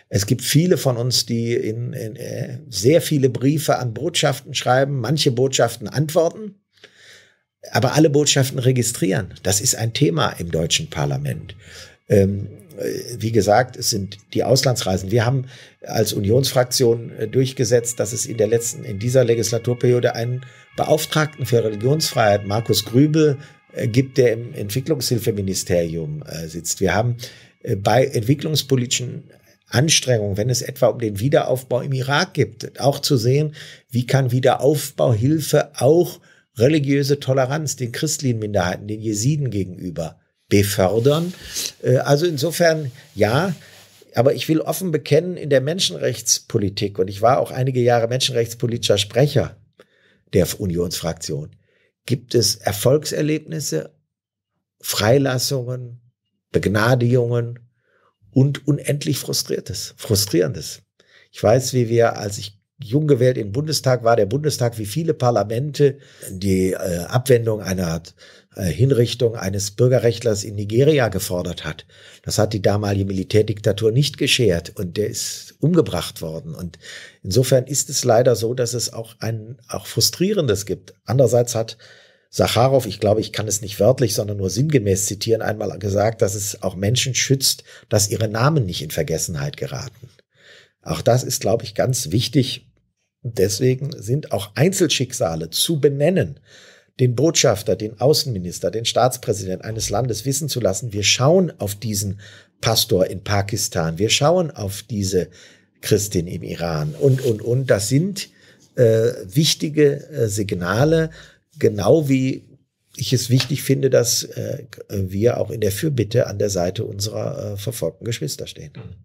Es gibt viele von uns, die in, in äh, sehr viele Briefe an Botschaften schreiben, manche Botschaften antworten, aber alle Botschaften registrieren. Das ist ein Thema im deutschen Parlament. Ähm, äh, wie gesagt, es sind die Auslandsreisen. Wir haben als Unionsfraktion äh, durchgesetzt, dass es in der letzten, in dieser Legislaturperiode einen Beauftragten für Religionsfreiheit, Markus Grübel, äh, gibt, der im Entwicklungshilfeministerium sitzt. Wir haben bei entwicklungspolitischen Anstrengungen, wenn es etwa um den Wiederaufbau im Irak geht, auch zu sehen, wie kann Wiederaufbauhilfe auch religiöse Toleranz den christlichen Minderheiten, den Jesiden gegenüber befördern. Äh, also insofern, ja, aber ich will offen bekennen, in der Menschenrechtspolitik, und ich war auch einige Jahre menschenrechtspolitischer Sprecher der Unionsfraktion, gibt es Erfolgserlebnisse, Freilassungen, Begnadigungen und unendlich Frustriertes, Frustrierendes. Ich weiß, wie wir, als ich jung gewählt im Bundestag war der Bundestag wie viele Parlamente die äh, Abwendung einer äh, Hinrichtung eines Bürgerrechtlers in Nigeria gefordert hat. Das hat die damalige Militärdiktatur nicht geschert und der ist umgebracht worden. Und insofern ist es leider so, dass es auch ein auch frustrierendes gibt. Andererseits hat Sacharow, ich glaube, ich kann es nicht wörtlich, sondern nur sinngemäß zitieren, einmal gesagt, dass es auch Menschen schützt, dass ihre Namen nicht in Vergessenheit geraten. Auch das ist, glaube ich, ganz wichtig, deswegen sind auch Einzelschicksale zu benennen, den Botschafter, den Außenminister, den Staatspräsident eines Landes wissen zu lassen, wir schauen auf diesen Pastor in Pakistan, wir schauen auf diese Christin im Iran und, und, und. Das sind äh, wichtige äh, Signale, genau wie ich es wichtig finde, dass äh, wir auch in der Fürbitte an der Seite unserer äh, verfolgten Geschwister stehen. Mhm.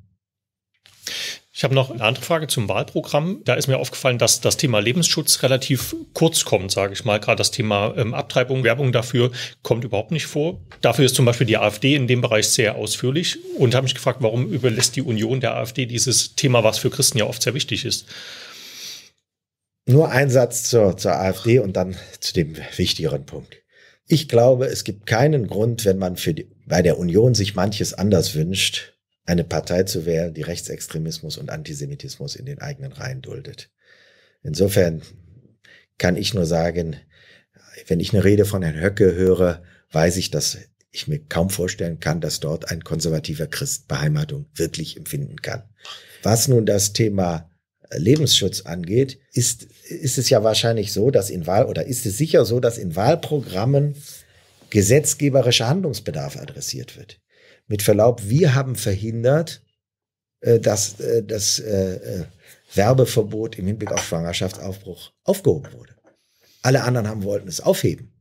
Ich habe noch eine andere Frage zum Wahlprogramm. Da ist mir aufgefallen, dass das Thema Lebensschutz relativ kurz kommt, sage ich mal. Gerade das Thema ähm, Abtreibung, Werbung dafür kommt überhaupt nicht vor. Dafür ist zum Beispiel die AfD in dem Bereich sehr ausführlich und habe mich gefragt, warum überlässt die Union der AfD dieses Thema, was für Christen ja oft sehr wichtig ist? Nur ein Satz zur, zur AfD und dann zu dem wichtigeren Punkt. Ich glaube, es gibt keinen Grund, wenn man für die, bei der Union sich manches anders wünscht, eine Partei zu wählen, die Rechtsextremismus und Antisemitismus in den eigenen Reihen duldet. Insofern kann ich nur sagen, wenn ich eine Rede von Herrn Höcke höre, weiß ich, dass ich mir kaum vorstellen kann, dass dort ein konservativer Christ Beheimatung wirklich empfinden kann. Was nun das Thema Lebensschutz angeht, ist, ist es ja wahrscheinlich so, dass in Wahl oder ist es sicher so, dass in Wahlprogrammen gesetzgeberischer Handlungsbedarf adressiert wird mit Verlaub, wir haben verhindert, äh, dass äh, das äh, äh, Werbeverbot im Hinblick auf Schwangerschaftsaufbruch aufgehoben wurde. Alle anderen haben wollten es aufheben.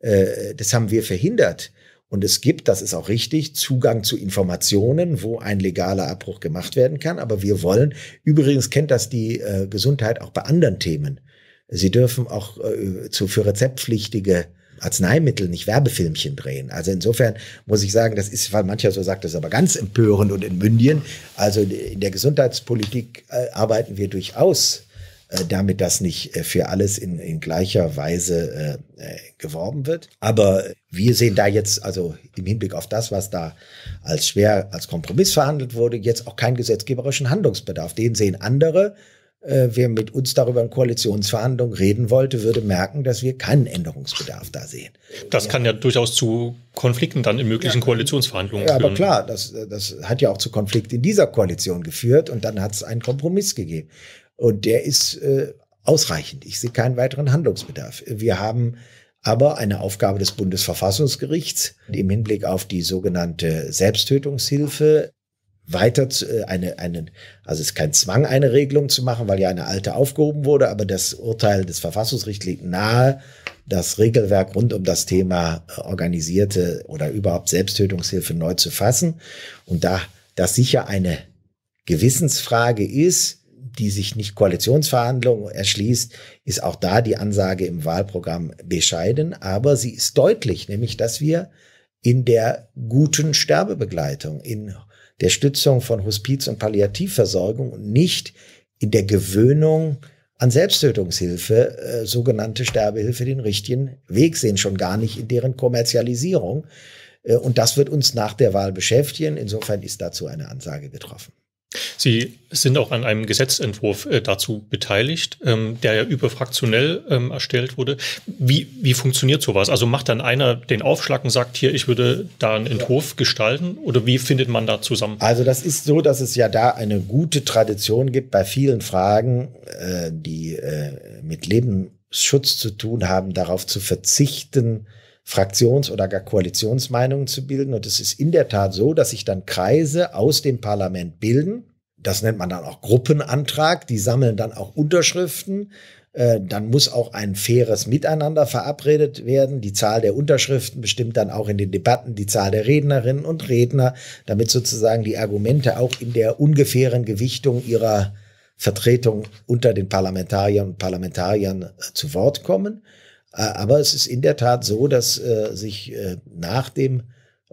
Äh, Das haben wir verhindert. Und es gibt, das ist auch richtig, Zugang zu Informationen, wo ein legaler Abbruch gemacht werden kann. Aber wir wollen, übrigens kennt das die äh, Gesundheit auch bei anderen Themen. Sie dürfen auch äh, zu, für rezeptpflichtige Arzneimittel nicht Werbefilmchen drehen. Also insofern muss ich sagen, das ist, weil mancher so sagt, das ist aber ganz empörend und in Mündchen. Also in der Gesundheitspolitik äh, arbeiten wir durchaus äh, damit das nicht äh, für alles in, in gleicher Weise äh, geworben wird. Aber wir sehen da jetzt, also im Hinblick auf das, was da als schwer, als Kompromiss verhandelt wurde, jetzt auch keinen gesetzgeberischen Handlungsbedarf. Den sehen andere äh, wer mit uns darüber in Koalitionsverhandlungen reden wollte, würde merken, dass wir keinen Änderungsbedarf da sehen. Das ja. kann ja durchaus zu Konflikten dann in möglichen ja, Koalitionsverhandlungen ja, führen. Ja, aber klar, das, das hat ja auch zu Konflikten in dieser Koalition geführt und dann hat es einen Kompromiss gegeben. Und der ist äh, ausreichend. Ich sehe keinen weiteren Handlungsbedarf. Wir haben aber eine Aufgabe des Bundesverfassungsgerichts im Hinblick auf die sogenannte Selbsttötungshilfe weiter zu, äh, eine, einen, also es ist kein Zwang, eine Regelung zu machen, weil ja eine alte aufgehoben wurde, aber das Urteil des Verfassungsgerichts liegt nahe, das Regelwerk rund um das Thema äh, organisierte oder überhaupt Selbsttötungshilfe neu zu fassen. Und da das sicher eine Gewissensfrage ist, die sich nicht Koalitionsverhandlungen erschließt, ist auch da die Ansage im Wahlprogramm bescheiden, aber sie ist deutlich, nämlich dass wir in der guten Sterbebegleitung, in der Stützung von Hospiz- und Palliativversorgung und nicht in der Gewöhnung an Selbsttötungshilfe, äh, sogenannte Sterbehilfe, den richtigen Weg sehen, schon gar nicht in deren Kommerzialisierung. Äh, und das wird uns nach der Wahl beschäftigen. Insofern ist dazu eine Ansage getroffen. Sie sind auch an einem Gesetzentwurf äh, dazu beteiligt, ähm, der ja überfraktionell ähm, erstellt wurde. Wie, wie funktioniert sowas? Also macht dann einer den Aufschlag und sagt, hier, ich würde da einen Entwurf gestalten oder wie findet man da zusammen? Also das ist so, dass es ja da eine gute Tradition gibt bei vielen Fragen, äh, die äh, mit Lebensschutz zu tun haben, darauf zu verzichten, Fraktions- oder gar Koalitionsmeinungen zu bilden. Und es ist in der Tat so, dass sich dann Kreise aus dem Parlament bilden. Das nennt man dann auch Gruppenantrag. Die sammeln dann auch Unterschriften. Äh, dann muss auch ein faires Miteinander verabredet werden. Die Zahl der Unterschriften bestimmt dann auch in den Debatten die Zahl der Rednerinnen und Redner, damit sozusagen die Argumente auch in der ungefähren Gewichtung ihrer Vertretung unter den Parlamentariern und Parlamentariern äh, zu Wort kommen. Äh, aber es ist in der Tat so, dass äh, sich äh, nach dem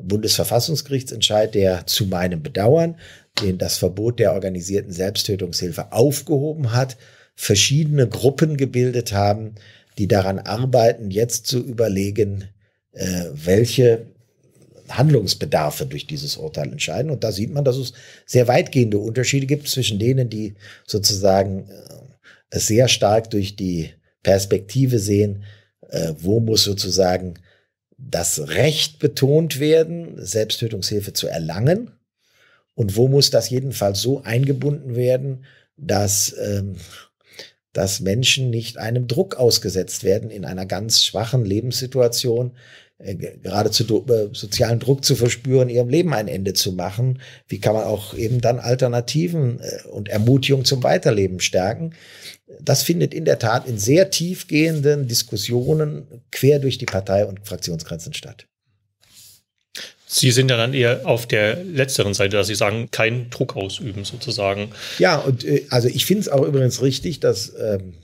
Bundesverfassungsgerichtsentscheid, der zu meinem Bedauern den das Verbot der organisierten Selbsttötungshilfe aufgehoben hat, verschiedene Gruppen gebildet haben, die daran arbeiten, jetzt zu überlegen, äh, welche Handlungsbedarfe durch dieses Urteil entscheiden. Und da sieht man, dass es sehr weitgehende Unterschiede gibt zwischen denen, die sozusagen äh, es sehr stark durch die Perspektive sehen, äh, wo muss sozusagen das Recht betont werden, Selbsttötungshilfe zu erlangen und wo muss das jedenfalls so eingebunden werden, dass, ähm, dass Menschen nicht einem Druck ausgesetzt werden in einer ganz schwachen Lebenssituation, äh, geradezu äh, sozialen Druck zu verspüren, ihrem Leben ein Ende zu machen? Wie kann man auch eben dann Alternativen äh, und Ermutigung zum Weiterleben stärken? Das findet in der Tat in sehr tiefgehenden Diskussionen quer durch die Partei und Fraktionsgrenzen statt. Sie sind ja dann eher auf der letzteren Seite, dass Sie sagen, keinen Druck ausüben sozusagen. Ja, und also ich finde es auch übrigens richtig, dass ähm,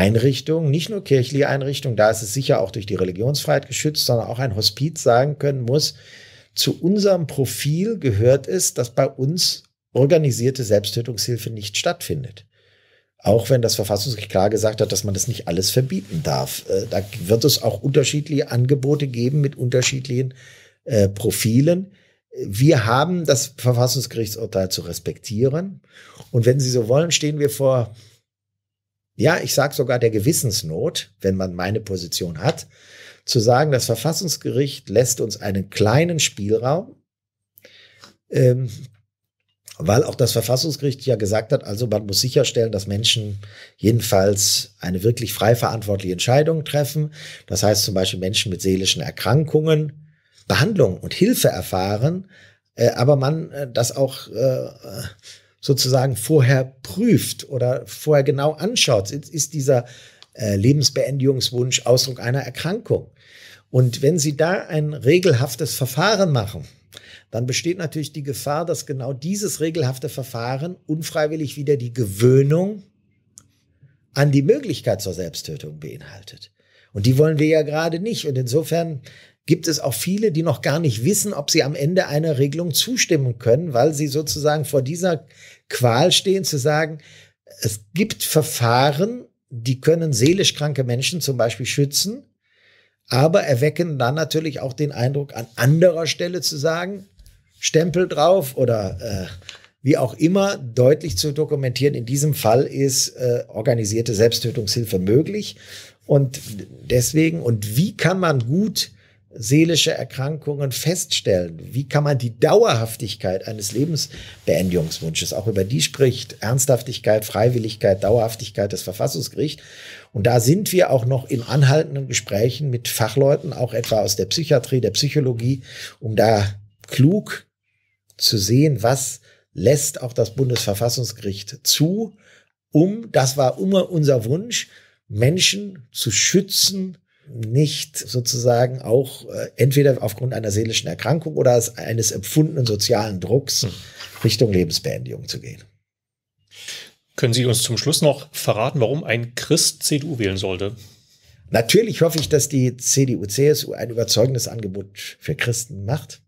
Einrichtungen, nicht nur kirchliche Einrichtungen, da ist es sicher auch durch die Religionsfreiheit geschützt, sondern auch ein Hospiz sagen können muss, zu unserem Profil gehört es, dass bei uns organisierte Selbsttötungshilfe nicht stattfindet. Auch wenn das Verfassungsgericht klar gesagt hat, dass man das nicht alles verbieten darf. Äh, da wird es auch unterschiedliche Angebote geben mit unterschiedlichen äh, Profilen. Wir haben das Verfassungsgerichtsurteil zu respektieren. Und wenn Sie so wollen, stehen wir vor ja, ich sage sogar der Gewissensnot, wenn man meine Position hat, zu sagen, das Verfassungsgericht lässt uns einen kleinen Spielraum, ähm, weil auch das Verfassungsgericht ja gesagt hat, also man muss sicherstellen, dass Menschen jedenfalls eine wirklich frei verantwortliche Entscheidung treffen. Das heißt zum Beispiel Menschen mit seelischen Erkrankungen Behandlung und Hilfe erfahren, äh, aber man äh, das auch äh, sozusagen vorher prüft oder vorher genau anschaut. Ist dieser äh, Lebensbeendigungswunsch Ausdruck einer Erkrankung? Und wenn Sie da ein regelhaftes Verfahren machen, dann besteht natürlich die Gefahr, dass genau dieses regelhafte Verfahren unfreiwillig wieder die Gewöhnung an die Möglichkeit zur Selbsttötung beinhaltet. Und die wollen wir ja gerade nicht. Und insofern gibt es auch viele, die noch gar nicht wissen, ob sie am Ende einer Regelung zustimmen können, weil sie sozusagen vor dieser Qual stehen zu sagen, es gibt Verfahren, die können seelisch kranke Menschen zum Beispiel schützen, aber erwecken dann natürlich auch den Eindruck, an anderer Stelle zu sagen, Stempel drauf oder äh, wie auch immer deutlich zu dokumentieren. In diesem Fall ist äh, organisierte Selbsttötungshilfe möglich. Und deswegen, und wie kann man gut seelische Erkrankungen feststellen? Wie kann man die Dauerhaftigkeit eines Lebensbeendigungswunsches, auch über die spricht Ernsthaftigkeit, Freiwilligkeit, Dauerhaftigkeit des Verfassungsgerichts. Und da sind wir auch noch in anhaltenden Gesprächen mit Fachleuten, auch etwa aus der Psychiatrie, der Psychologie, um da klug zu sehen, was lässt auch das Bundesverfassungsgericht zu, um, das war immer unser Wunsch, Menschen zu schützen nicht sozusagen auch äh, entweder aufgrund einer seelischen Erkrankung oder eines empfundenen sozialen Drucks hm. Richtung Lebensbeendigung zu gehen. Können Sie uns zum Schluss noch verraten, warum ein Christ CDU wählen sollte? Natürlich hoffe ich, dass die CDU-CSU ein überzeugendes Angebot für Christen macht.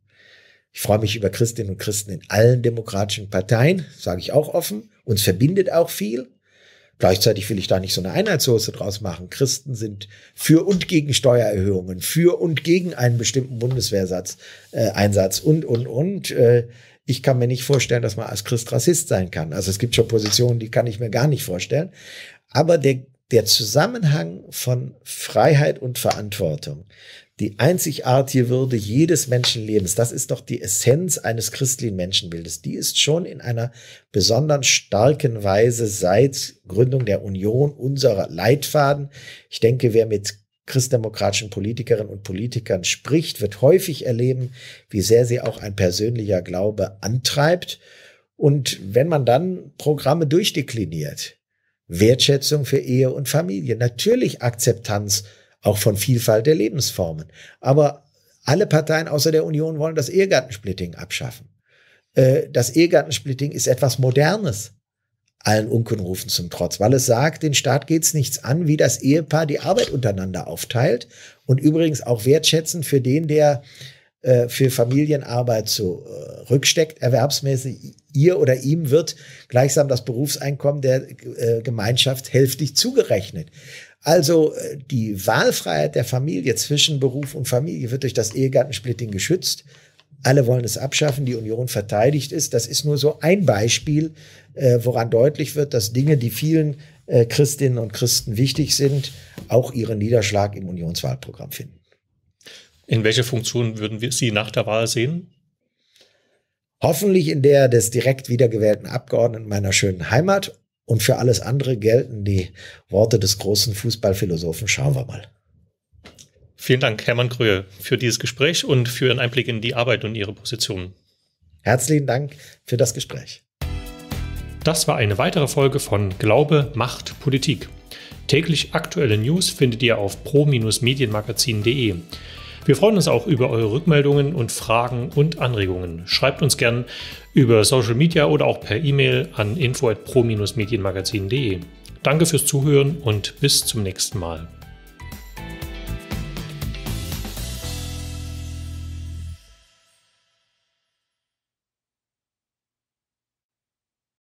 Ich freue mich über Christinnen und Christen in allen demokratischen Parteien, sage ich auch offen. Uns verbindet auch viel. Gleichzeitig will ich da nicht so eine Einheitssoße draus machen. Christen sind für und gegen Steuererhöhungen, für und gegen einen bestimmten Bundeswehrsatz, äh, Einsatz und, und, und. Äh, ich kann mir nicht vorstellen, dass man als Christ Rassist sein kann. Also es gibt schon Positionen, die kann ich mir gar nicht vorstellen. Aber der, der Zusammenhang von Freiheit und Verantwortung, die einzigartige Würde jedes Menschenlebens, das ist doch die Essenz eines christlichen Menschenbildes. Die ist schon in einer besonders starken Weise seit Gründung der Union unserer Leitfaden. Ich denke, wer mit christdemokratischen Politikerinnen und Politikern spricht, wird häufig erleben, wie sehr sie auch ein persönlicher Glaube antreibt. Und wenn man dann Programme durchdekliniert, Wertschätzung für Ehe und Familie, natürlich Akzeptanz auch von Vielfalt der Lebensformen. Aber alle Parteien außer der Union wollen das Ehegattensplitting abschaffen. Äh, das Ehegattensplitting ist etwas Modernes, allen Unkenrufen zum Trotz, weil es sagt, den Staat geht's nichts an, wie das Ehepaar die Arbeit untereinander aufteilt und übrigens auch wertschätzen für den, der äh, für Familienarbeit zurücksteckt, äh, erwerbsmäßig ihr oder ihm wird gleichsam das Berufseinkommen der Gemeinschaft hälftig zugerechnet. Also äh, die Wahlfreiheit der Familie zwischen Beruf und Familie wird durch das Ehegattensplitting geschützt. Alle wollen es abschaffen, die Union verteidigt ist. Das ist nur so ein Beispiel, äh, woran deutlich wird, dass Dinge, die vielen äh, Christinnen und Christen wichtig sind, auch ihren Niederschlag im Unionswahlprogramm finden. In welche Funktion würden wir Sie nach der Wahl sehen? Hoffentlich in der des direkt wiedergewählten Abgeordneten meiner schönen Heimat und für alles andere gelten die Worte des großen Fußballphilosophen. Schauen wir mal. Vielen Dank, Hermann Gröhe, für dieses Gespräch und für Ihren Einblick in die Arbeit und Ihre Position. Herzlichen Dank für das Gespräch. Das war eine weitere Folge von Glaube, Macht, Politik. Täglich aktuelle News findet ihr auf pro-medienmagazin.de. Wir freuen uns auch über eure Rückmeldungen und Fragen und Anregungen. Schreibt uns gern über Social Media oder auch per E-Mail an info@pro-medienmagazin.de. Danke fürs Zuhören und bis zum nächsten Mal.